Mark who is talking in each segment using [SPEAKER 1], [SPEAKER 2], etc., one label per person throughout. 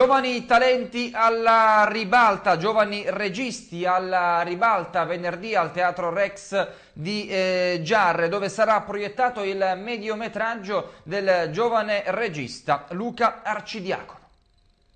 [SPEAKER 1] Giovani talenti alla ribalta, giovani registi alla ribalta venerdì al Teatro Rex di eh, Giarre dove sarà proiettato il mediometraggio del giovane regista Luca Arcidiacono.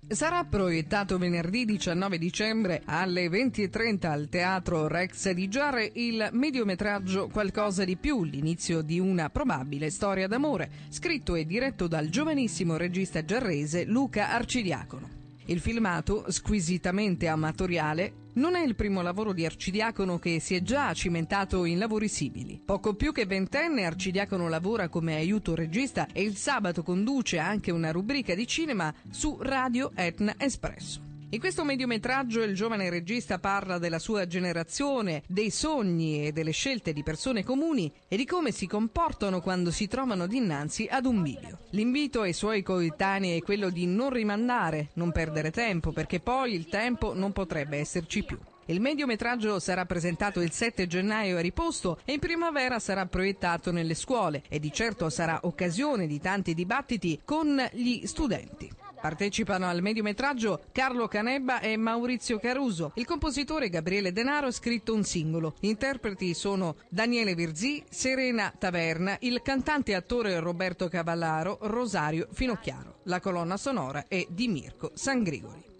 [SPEAKER 2] Sarà proiettato venerdì 19 dicembre alle 20.30 al Teatro Rex di Giare il mediometraggio Qualcosa di più, l'inizio di una probabile storia d'amore, scritto e diretto dal giovanissimo regista giarrese Luca Arcidiacono. Il filmato, squisitamente amatoriale, non è il primo lavoro di Arcidiacono che si è già cimentato in lavori simili. Poco più che ventenne Arcidiacono lavora come aiuto regista e il sabato conduce anche una rubrica di cinema su Radio Etna Espresso. In questo mediometraggio il giovane regista parla della sua generazione, dei sogni e delle scelte di persone comuni e di come si comportano quando si trovano dinanzi ad un bivio. L'invito ai suoi coetanei è quello di non rimandare, non perdere tempo, perché poi il tempo non potrebbe esserci più. Il mediometraggio sarà presentato il 7 gennaio a Riposto e in primavera sarà proiettato nelle scuole e di certo sarà occasione di tanti dibattiti con gli studenti. Partecipano al mediometraggio Carlo Canebba e Maurizio Caruso. Il compositore Gabriele Denaro ha scritto un singolo. Gli interpreti sono Daniele Virzì, Serena Taverna, il cantante e attore Roberto Cavallaro, Rosario Finocchiaro. La colonna sonora è di Mirko Sangrigori.